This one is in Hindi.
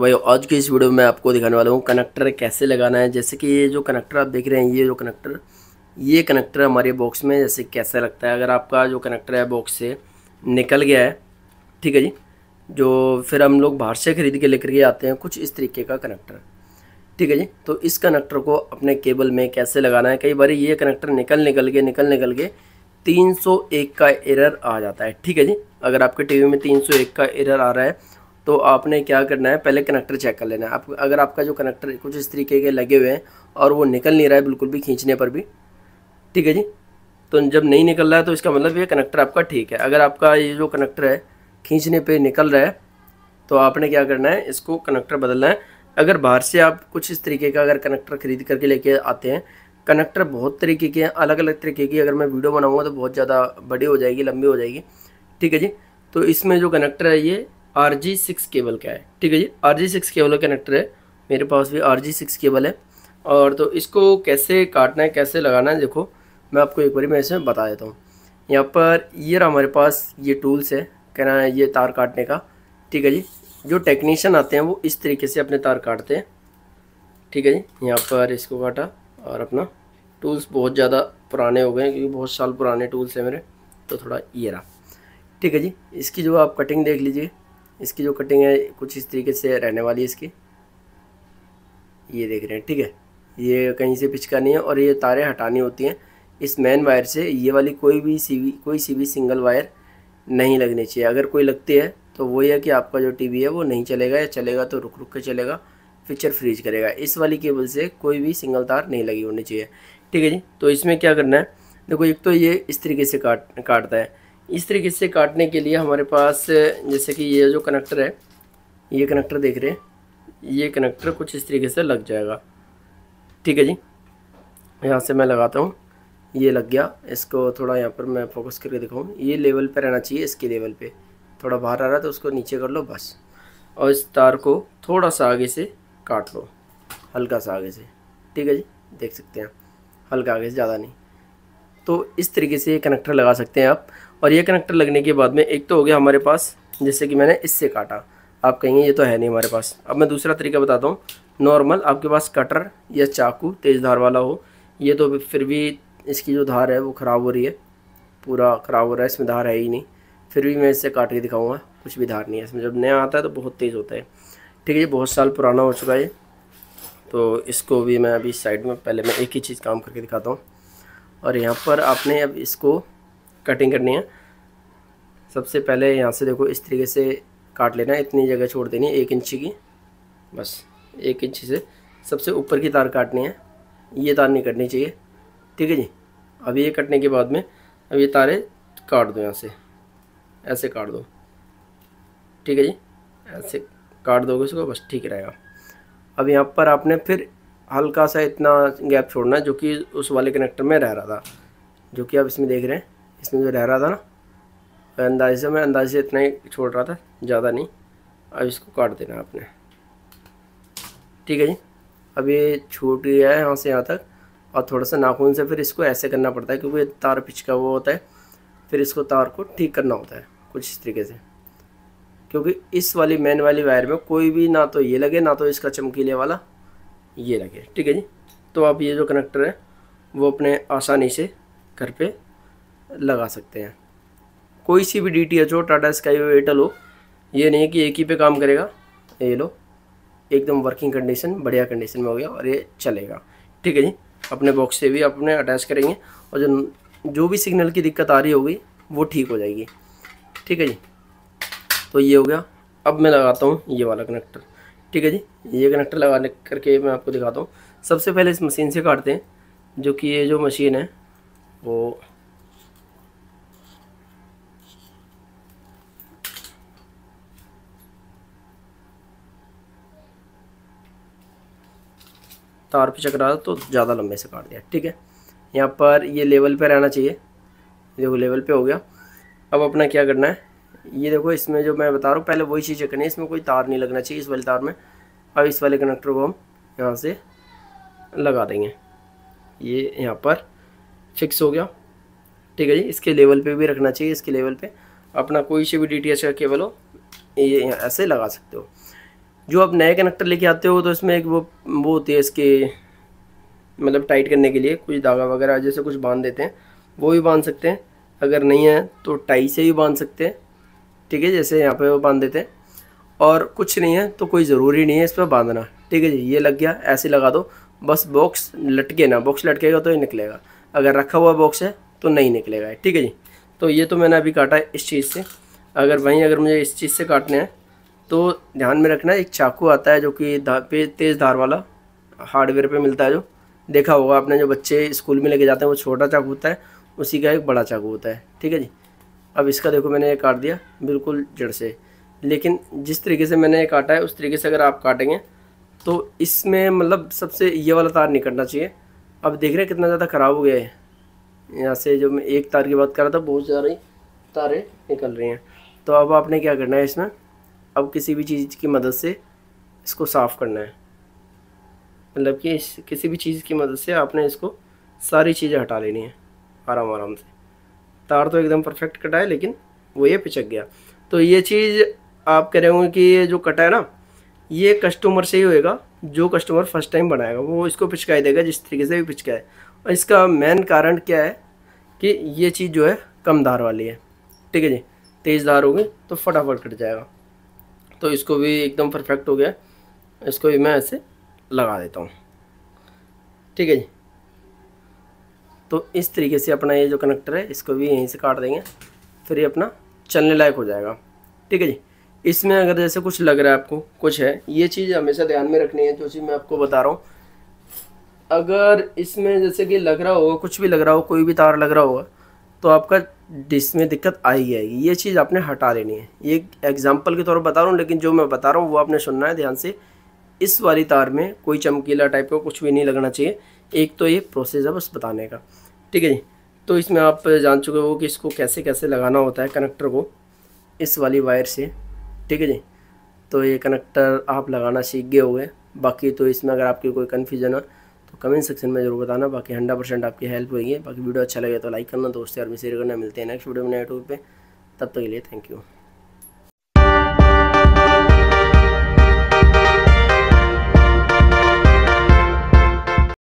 तो भाई आज के इस वीडियो में आपको दिखाने वाला हूँ कनेक्टर कैसे लगाना है जैसे कि ये जो कनेक्टर आप देख रहे हैं ये जो कनेक्टर ये कनेक्टर हमारे बॉक्स में जैसे कैसे लगता है अगर आपका जो कनेक्टर है बॉक्स से निकल गया है ठीक है जी जो फिर हम लोग बाहर से ख़रीद के लेकर के आते हैं कुछ इस तरीके का कनेक्टर ठीक है जी तो इस कनेक्टर को अपने केबल में कैसे लगाना है कई बार ये कनेक्टर निकल निकल के निकल निकल के 301 का एरर आ जाता है ठीक है जी अगर आपके टीवी में 301 का एरर आ रहा है तो आपने क्या करना है पहले कनेक्टर चेक कर लेना है आप अगर आपका जो कनेक्टर कुछ इस तरीके के लगे हुए हैं और वो निकल नहीं रहा है बिल्कुल भी खींचने पर भी ठीक है जी तो जब नहीं निकल रहा है तो इसका मतलब ये कनेक्टर आपका ठीक है अगर आपका ये जो कनेक्टर है खींचने पर निकल रहा है तो आपने क्या करना है इसको कनेक्टर बदलना है अगर बाहर से आप कुछ इस तरीके का अगर कनेक्टर खरीद करके लेके आते हैं कनेक्टर बहुत तरीके के हैं अलग अलग तरीके की अगर मैं वीडियो बनाऊँगा तो बहुत ज़्यादा बड़ी हो जाएगी लंबी हो जाएगी ठीक है जी तो इसमें जो कनेक्टर है ये आर जी सिक्स केबल का है ठीक है जी आर जी सिक्स केबल का कनेक्टर है मेरे पास भी आर जी सिक्स केबल है और तो इसको कैसे काटना है कैसे लगाना है देखो मैं आपको एक बार मैं इसमें बता देता हूँ यहाँ पर ये रहा हमारे पास ये टूल्स है कहना है ये तार काटने का ठीक है जी जो टेक्नीशियन आते हैं वो इस तरीके से अपने तार काटते हैं ठीक है जी यहाँ पर इसको काटा और अपना टूल्स बहुत ज़्यादा पुराने हो गए क्योंकि बहुत साल पुराने टूल्स हैं मेरे तो थोड़ा ये रहा ठीक है जी इसकी जो आप कटिंग देख लीजिए इसकी जो कटिंग है कुछ इस तरीके से रहने वाली है इसकी ये देख रहे हैं ठीक है ये कहीं से पिचकानी है और ये तारें हटानी होती हैं इस मेन वायर से ये वाली कोई भी सीवी कोई सी भी सिंगल वायर नहीं लगनी चाहिए अगर कोई लगती है तो वो है कि आपका जो टीवी है वो नहीं चलेगा या चलेगा तो रुक रुक के चलेगा फीचर फ्रीज करेगा इस वाली केबल से कोई भी सिंगल तार नहीं लगी होनी चाहिए ठीक है जी तो इसमें क्या करना है देखो एक तो ये इस तरीके से काट काटता है इस तरीके से काटने के लिए हमारे पास जैसे कि ये जो कनेक्टर है ये कनेक्टर देख रहे हैं ये कनेक्टर कुछ इस तरीके से लग जाएगा ठीक है जी यहाँ से मैं लगाता हूँ ये लग गया इसको थोड़ा यहाँ पर मैं फोकस करके दिखाऊँ ये लेवल पर रहना चाहिए इसके लेवल पर थोड़ा बाहर आ रहा है तो उसको नीचे कर लो बस और इस तार को थोड़ा सा आगे से काट लो हल्का सा आगे से ठीक है जी देख सकते हैं हल्का आगे से ज़्यादा नहीं तो इस तरीके से ये कनेक्टर लगा सकते हैं आप और ये कनेक्टर लगने के बाद में एक तो हो गया हमारे पास जैसे कि मैंने इससे काटा आप कहेंगे ये तो है नहीं हमारे पास अब मैं दूसरा तरीका बताता हूँ नॉर्मल आपके पास कटर या चाकू तेज़ धार वाला हो ये तो फिर भी इसकी जो धार है वो ख़राब हो रही है पूरा ख़राब हो रहा है इसमें धार है ही नहीं फिर भी मैं इससे काट के दिखाऊँगा कुछ भी धार नहीं है इसमें जब नया आता है तो बहुत तेज़ होता है ठीक है ये बहुत साल पुराना हो चुका है तो इसको भी मैं अभी साइड में पहले मैं एक ही चीज़ काम करके दिखाता हूँ और यहाँ पर आपने अब इसको कटिंग करनी है सबसे पहले यहाँ से देखो इस तरीके से काट लेना है इतनी जगह छोड़ देनी है एक इंची की बस एक इंच से सबसे ऊपर की तार काटनी है ये तार नहीं कटनी चाहिए ठीक है जी अब ये कटने के बाद में अब ये तारे काट दो यहाँ से ऐसे काट दो ठीक है जी ऐसे काट दोगे इसको बस ठीक रहेगा अब यहाँ पर आपने फिर हल्का सा इतना गैप छोड़ना है जो कि उस वाले कनेक्टर में रह रहा था जो कि आप इसमें देख रहे हैं इसमें जो रह रहा था ना अंदाजे से मैं अंदाजे से इतना ही छोड़ रहा था ज़्यादा नहीं अब इसको काट देना आपने ठीक है जी अब ये छूट गया है यहाँ से यहाँ तक और थोड़ा सा नाखून से फिर इसको ऐसे करना पड़ता है क्योंकि तार पिचका हुआ होता है फिर इसको तार को ठीक करना होता है कुछ इस तरीके से क्योंकि इस वाली मेन वाली वायर में कोई भी ना तो ये लगे ना तो इसका चमकीले वाला ये लगे ठीक है जी तो आप ये जो कनेक्टर है वो अपने आसानी से घर पे लगा सकते हैं कोई सी भी डी टी एच हो टाटा स्काई हो एयरटेल हो ये नहीं है कि एक ही पे काम करेगा ये लो एकदम वर्किंग कंडीशन बढ़िया कंडीशन में हो गया और ये चलेगा ठीक है जी अपने बॉक्स से भी अपने अटैच करेंगे और जो जो भी सिग्नल की दिक्कत आ रही होगी वो ठीक हो जाएगी ठीक है जी तो ये हो गया अब मैं लगाता हूँ ये वाला कनेक्टर ठीक है जी ये कनेक्टर लगा करके मैं आपको दिखाता हूँ सबसे पहले इस मशीन से काटते हैं जो कि ये जो मशीन है वो तार पे चकरा तो ज़्यादा लंबे से काट दिया ठीक है यहाँ पर ये लेवल पे रहना चाहिए देखो लेवल पे हो गया अब अपना क्या करना है ये देखो इसमें जो मैं बता रहा हूँ पहले वही चीज़ें करनी है इसमें कोई तार नहीं लगना चाहिए इस वाले तार में अब इस वाले कनेक्टर को हम यहाँ से लगा देंगे ये यहाँ पर फिक्स हो गया ठीक है जी इसके लेवल पर भी रखना चाहिए इसके लेवल पर अपना कोई से भी डी का केबल हो ये ऐसे लगा सकते हो जो आप नए कनेक्टर लेके आते हो तो इसमें एक वो वो होती है इसके मतलब टाइट करने के लिए कुछ धागा वगैरह जैसे कुछ बांध देते हैं वो भी बांध सकते हैं अगर नहीं है तो टाई से भी बांध सकते हैं ठीक है जैसे यहाँ पे वो बांध देते हैं और कुछ नहीं है तो कोई ज़रूरी नहीं है इस पर बांधना ठीक है जी ये लग गया ऐसे लगा दो बस बॉक्स लटके ना बॉक्स लटकेगा तो ये निकलेगा अगर रखा हुआ बॉक्स है तो नहीं निकलेगा ठीक है जी तो ये तो मैंने अभी काटा है इस चीज़ से अगर वहीं अगर मुझे इस चीज़ से काटने हैं तो ध्यान में रखना एक चाकू आता है जो कि तेज़ धार वाला हार्डवेयर पे मिलता है जो देखा होगा आपने जो बच्चे स्कूल में लेके जाते हैं वो छोटा चाकू होता है उसी का एक बड़ा चाकू होता है ठीक है जी अब इसका देखो मैंने ये काट दिया बिल्कुल जड़ से लेकिन जिस तरीके से मैंने ये काटा है उस तरीके से अगर आप काटेंगे तो इसमें मतलब सबसे ये वाला तार नहीं कटना चाहिए अब देख रहे हैं कितना ज़्यादा ख़राब हो गया है यहाँ से जो मैं एक तार की बात कर रहा था बहुत सारी तारें निकल रही हैं तो अब आपने क्या करना है इसमें अब किसी भी चीज़ की मदद से इसको साफ़ करना है मतलब कि किसी भी चीज़ की मदद से आपने इसको सारी चीज़ें हटा लेनी है आराम आराम से तार तो एकदम परफेक्ट कटा है लेकिन वो ये पिचक गया तो ये चीज़ आप कह रहे होंगे कि ये जो कटा है ना ये कस्टमर से ही होएगा जो कस्टमर फर्स्ट टाइम बनाएगा वो इसको पिचकाई देगा जिस तरीके से भी पिचकाए और इसका मेन कारण क्या है कि ये चीज़ जो है कम धार वाली है ठीक है जी तेज़ धार होगी तो फटाफट कट जाएगा तो इसको भी एकदम परफेक्ट हो गया इसको भी मैं ऐसे लगा देता हूँ ठीक है जी तो इस तरीके से अपना ये जो कनेक्टर है इसको भी यहीं से काट देंगे फिर ये अपना चलने लायक हो जाएगा ठीक है जी इसमें अगर जैसे कुछ लग रहा है आपको कुछ है ये चीज़ हमेशा ध्यान में रखनी है जो चीज़ मैं आपको बता रहा हूँ अगर इसमें जैसे कि लग रहा होगा कुछ भी लग रहा हो कोई भी तार लग रहा होगा तो आपका डिश में दिक्कत आई ही आएगी ये चीज़ आपने हटा लेनी है ये एग्जाम्पल के तौर पर बता रहा हूँ लेकिन जो मैं बता रहा हूँ वो आपने सुनना है ध्यान से इस वाली तार में कोई चमकीला टाइप का कुछ भी नहीं लगना चाहिए एक तो ये प्रोसेस है बस बताने का ठीक है जी तो इसमें आप जान चुके हो कि इसको कैसे कैसे लगाना होता है कनेक्टर को इस वाली वायर से ठीक है जी तो ये कनेक्टर आप लगाना सीख गए हो गए बाकी तो इसमें अगर आपकी कोई कन्फ्यूज़न है तो कमेंट सेक्शन में जरूर बताना बाकी हंड्रेड परसेंट आपकी हेल्प होगी बाकी वीडियो अच्छा लगे तो लाइक करना दोस्तों यार में शेयर करना मिलते हैं नेक्स्ट वीडियो में यूट्यूब पर तब तक तो के लिए थैंक यू